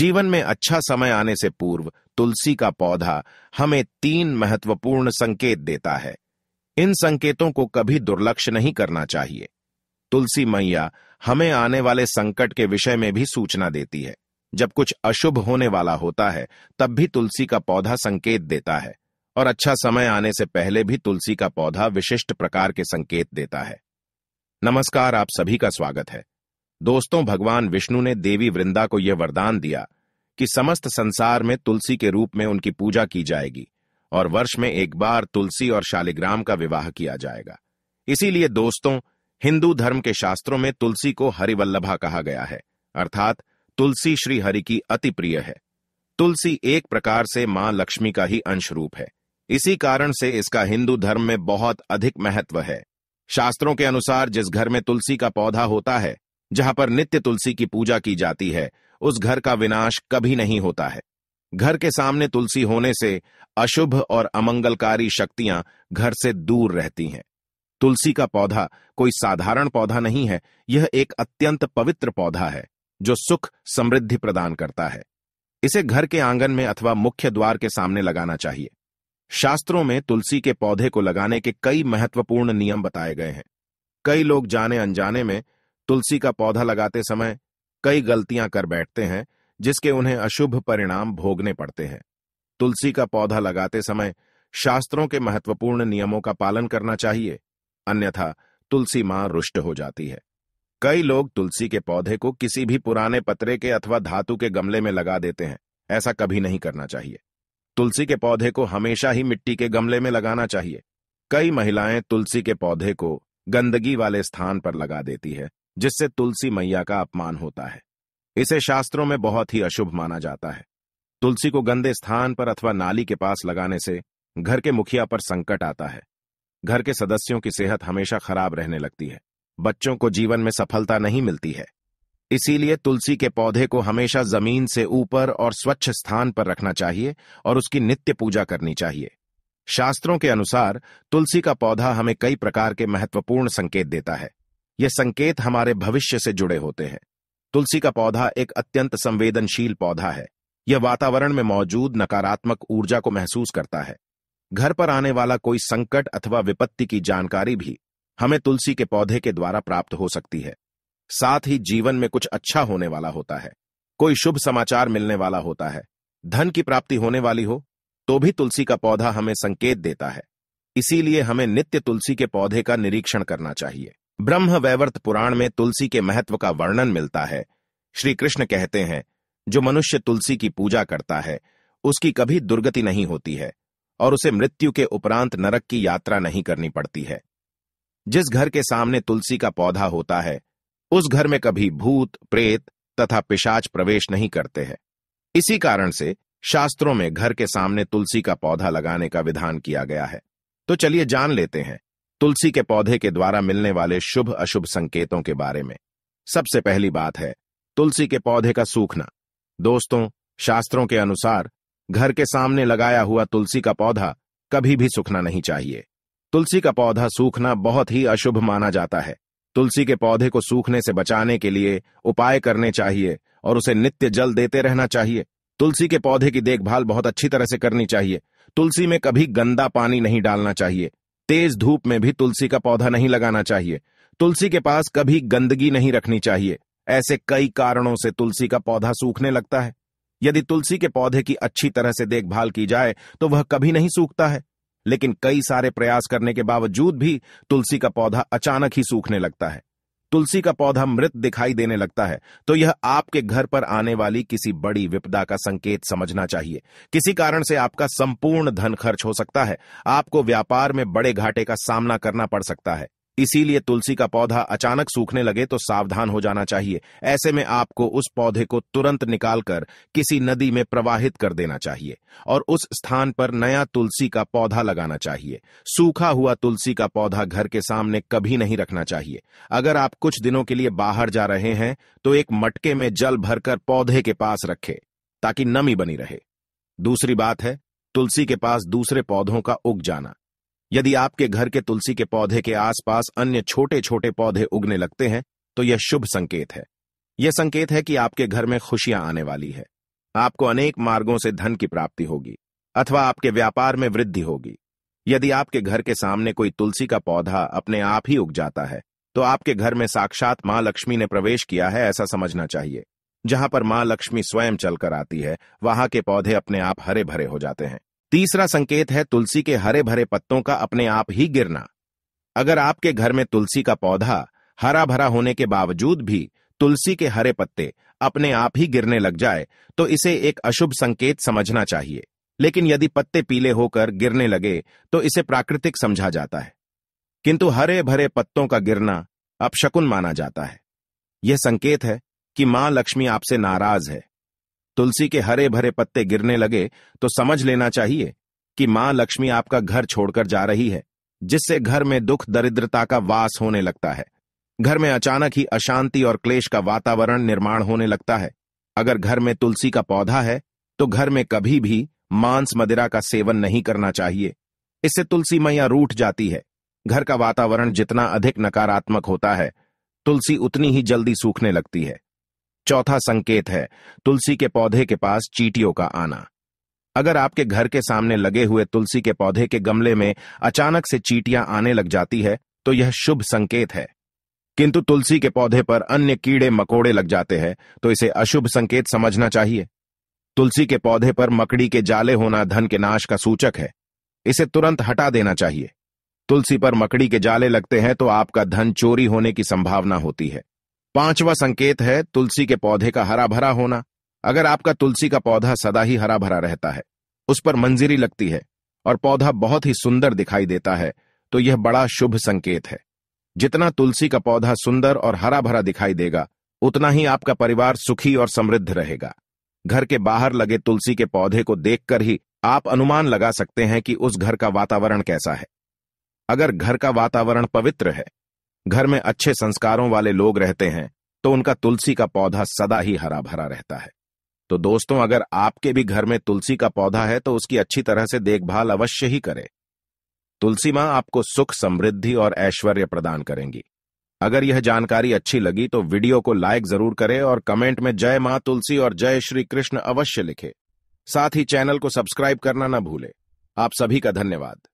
जीवन में अच्छा समय आने से पूर्व तुलसी का पौधा हमें तीन महत्वपूर्ण संकेत देता है इन संकेतों को कभी दुर्लक्ष नहीं करना चाहिए तुलसी मैया हमें आने वाले संकट के विषय में भी सूचना देती है जब कुछ अशुभ होने वाला होता है तब भी तुलसी का पौधा संकेत देता है और अच्छा समय आने से पहले भी तुलसी का पौधा विशिष्ट प्रकार के संकेत देता है नमस्कार आप सभी का स्वागत है दोस्तों भगवान विष्णु ने देवी वृंदा को यह वरदान दिया कि समस्त संसार में तुलसी के रूप में उनकी पूजा की जाएगी और वर्ष में एक बार तुलसी और शालिग्राम का विवाह किया जाएगा इसीलिए दोस्तों हिंदू धर्म के शास्त्रों में तुलसी को हरिवल्लभा कहा गया है अर्थात तुलसी श्री हरि की अति प्रिय है तुलसी एक प्रकार से मां लक्ष्मी का ही अंश रूप है इसी कारण से इसका हिंदू धर्म में बहुत अधिक महत्व है शास्त्रों के अनुसार जिस घर में तुलसी का पौधा होता है जहां पर नित्य तुलसी की पूजा की जाती है उस घर का विनाश कभी नहीं होता है घर के सामने तुलसी होने से अशुभ और अमंगलकारी शक्तियां घर से दूर रहती हैं तुलसी का पौधा कोई साधारण पौधा नहीं है यह एक अत्यंत पवित्र पौधा है जो सुख समृद्धि प्रदान करता है इसे घर के आंगन में अथवा मुख्य द्वार के सामने लगाना चाहिए शास्त्रों में तुलसी के पौधे को लगाने के कई महत्वपूर्ण नियम बताए गए हैं कई लोग जाने अनजाने में तुलसी का पौधा लगाते समय कई गलतियां कर बैठते हैं जिसके उन्हें अशुभ परिणाम भोगने पड़ते हैं तुलसी का पौधा लगाते समय शास्त्रों के महत्वपूर्ण नियमों का पालन करना चाहिए अन्यथा तुलसी मां रुष्ट हो जाती है कई लोग तुलसी के पौधे को किसी भी पुराने पतरे के अथवा धातु के गमले में लगा देते हैं ऐसा कभी नहीं करना चाहिए तुलसी के पौधे को हमेशा ही मिट्टी के गमले में लगाना चाहिए कई महिलाएं तुलसी के पौधे को गंदगी वाले स्थान पर लगा देती है जिससे तुलसी मैया का अपमान होता है इसे शास्त्रों में बहुत ही अशुभ माना जाता है तुलसी को गंदे स्थान पर अथवा नाली के पास लगाने से घर के मुखिया पर संकट आता है घर के सदस्यों की सेहत हमेशा खराब रहने लगती है बच्चों को जीवन में सफलता नहीं मिलती है इसीलिए तुलसी के पौधे को हमेशा जमीन से ऊपर और स्वच्छ स्थान पर रखना चाहिए और उसकी नित्य पूजा करनी चाहिए शास्त्रों के अनुसार तुलसी का पौधा हमें कई प्रकार के महत्वपूर्ण संकेत देता है ये संकेत हमारे भविष्य से जुड़े होते हैं तुलसी का पौधा एक अत्यंत संवेदनशील पौधा है यह वातावरण में मौजूद नकारात्मक ऊर्जा को महसूस करता है घर पर आने वाला कोई संकट अथवा विपत्ति की जानकारी भी हमें तुलसी के पौधे के द्वारा प्राप्त हो सकती है साथ ही जीवन में कुछ अच्छा होने वाला होता है कोई शुभ समाचार मिलने वाला होता है धन की प्राप्ति होने वाली हो तो भी तुलसी का पौधा हमें संकेत देता है इसीलिए हमें नित्य तुलसी के पौधे का निरीक्षण करना चाहिए ब्रह्म वैवर्त पुराण में तुलसी के महत्व का वर्णन मिलता है श्री कृष्ण कहते हैं जो मनुष्य तुलसी की पूजा करता है उसकी कभी दुर्गति नहीं होती है और उसे मृत्यु के उपरांत नरक की यात्रा नहीं करनी पड़ती है जिस घर के सामने तुलसी का पौधा होता है उस घर में कभी भूत प्रेत तथा पिशाच प्रवेश नहीं करते हैं इसी कारण से शास्त्रों में घर के सामने तुलसी का पौधा लगाने का विधान किया गया है तो चलिए जान लेते हैं तुलसी के पौधे के द्वारा मिलने वाले शुभ अशुभ संकेतों के बारे में सबसे पहली बात है तुलसी के पौधे का सूखना दोस्तों शास्त्रों के अनुसार घर के सामने लगाया हुआ तुलसी का पौधा कभी भी सूखना नहीं चाहिए तुलसी का पौधा सूखना बहुत ही अशुभ माना जाता है तुलसी के पौधे को सूखने से बचाने के लिए उपाय करने चाहिए और उसे नित्य जल देते रहना चाहिए तुलसी के पौधे की देखभाल बहुत अच्छी तरह से करनी चाहिए तुलसी में कभी गंदा पानी नहीं डालना चाहिए तेज धूप में भी तुलसी का पौधा नहीं लगाना चाहिए तुलसी के पास कभी गंदगी नहीं रखनी चाहिए ऐसे कई कारणों से तुलसी का पौधा सूखने लगता है यदि तुलसी के पौधे की अच्छी तरह से देखभाल की जाए तो वह कभी नहीं सूखता है लेकिन कई सारे प्रयास करने के बावजूद भी तुलसी का पौधा अचानक ही सूखने लगता है तुलसी का पौधा मृत दिखाई देने लगता है तो यह आपके घर पर आने वाली किसी बड़ी विपदा का संकेत समझना चाहिए किसी कारण से आपका संपूर्ण धन खर्च हो सकता है आपको व्यापार में बड़े घाटे का सामना करना पड़ सकता है इसीलिए तुलसी का पौधा अचानक सूखने लगे तो सावधान हो जाना चाहिए ऐसे में आपको उस पौधे को तुरंत निकालकर किसी नदी में प्रवाहित कर देना चाहिए और उस स्थान पर नया तुलसी का पौधा लगाना चाहिए सूखा हुआ तुलसी का पौधा घर के सामने कभी नहीं रखना चाहिए अगर आप कुछ दिनों के लिए बाहर जा रहे हैं तो एक मटके में जल भरकर पौधे के पास रखे ताकि नमी बनी रहे दूसरी बात है तुलसी के पास दूसरे पौधों का उग जाना यदि आपके घर के तुलसी के पौधे के आसपास अन्य छोटे छोटे पौधे उगने लगते हैं तो यह शुभ संकेत है यह संकेत है कि आपके घर में खुशियां आने वाली है आपको अनेक मार्गों से धन की प्राप्ति होगी अथवा आपके व्यापार में वृद्धि होगी यदि आपके घर के सामने कोई तुलसी का पौधा अपने आप ही उग जाता है तो आपके घर में साक्षात मां लक्ष्मी ने प्रवेश किया है ऐसा समझना चाहिए जहां पर मां लक्ष्मी स्वयं चलकर आती है वहां के पौधे अपने आप हरे भरे हो जाते हैं तीसरा संकेत है तुलसी के हरे भरे पत्तों का अपने आप ही गिरना अगर आपके घर में तुलसी का पौधा हरा भरा होने के बावजूद भी तुलसी के हरे पत्ते अपने आप ही गिरने लग जाए तो इसे एक अशुभ संकेत समझना चाहिए लेकिन यदि पत्ते पीले होकर गिरने लगे तो इसे प्राकृतिक समझा जाता है किंतु हरे भरे पत्तों का गिरना अपशकुन माना जाता है यह संकेत है कि मां लक्ष्मी आपसे नाराज है तुलसी के हरे भरे पत्ते गिरने लगे तो समझ लेना चाहिए कि मां लक्ष्मी आपका घर छोड़कर जा रही है जिससे घर में दुख दरिद्रता का वास होने लगता है घर में अचानक ही अशांति और क्लेश का वातावरण निर्माण होने लगता है अगर घर में तुलसी का पौधा है तो घर में कभी भी मांस मदिरा का सेवन नहीं करना चाहिए इससे तुलसी मैया रूठ जाती है घर का वातावरण जितना अधिक नकारात्मक होता है तुलसी उतनी ही जल्दी सूखने लगती है चौथा संकेत है तुलसी के पौधे के पास चीटियों का आना अगर आपके घर के सामने लगे हुए तुलसी के पौधे के गमले में अचानक से चीटियां आने लग जाती है तो यह शुभ संकेत है किंतु तुलसी के पौधे पर अन्य कीड़े मकोड़े लग जाते हैं तो इसे अशुभ संकेत समझना चाहिए तुलसी के पौधे पर मकड़ी के जाले होना धन के नाश का सूचक है इसे तुरंत हटा देना चाहिए तुलसी पर मकड़ी के जाले लगते हैं तो आपका धन चोरी होने की संभावना होती है पांचवा संकेत है तुलसी के पौधे का हरा भरा होना अगर आपका तुलसी का पौधा सदा ही हरा भरा रहता है उस पर मंजरी लगती है और पौधा बहुत ही सुंदर दिखाई देता है तो यह बड़ा शुभ संकेत है जितना तुलसी का पौधा सुंदर और हरा भरा दिखाई देगा उतना ही आपका परिवार सुखी और समृद्ध रहेगा घर के बाहर लगे तुलसी के पौधे को देखकर ही आप अनुमान लगा सकते हैं कि उस घर का वातावरण कैसा है अगर घर का वातावरण पवित्र है घर में अच्छे संस्कारों वाले लोग रहते हैं तो उनका तुलसी का पौधा सदा ही हरा भरा रहता है तो दोस्तों अगर आपके भी घर में तुलसी का पौधा है तो उसकी अच्छी तरह से देखभाल अवश्य ही करें तुलसी मां आपको सुख समृद्धि और ऐश्वर्य प्रदान करेंगी अगर यह जानकारी अच्छी लगी तो वीडियो को लाइक जरूर करें और कमेंट में जय माँ तुलसी और जय श्री कृष्ण अवश्य लिखे साथ ही चैनल को सब्सक्राइब करना न भूले आप सभी का धन्यवाद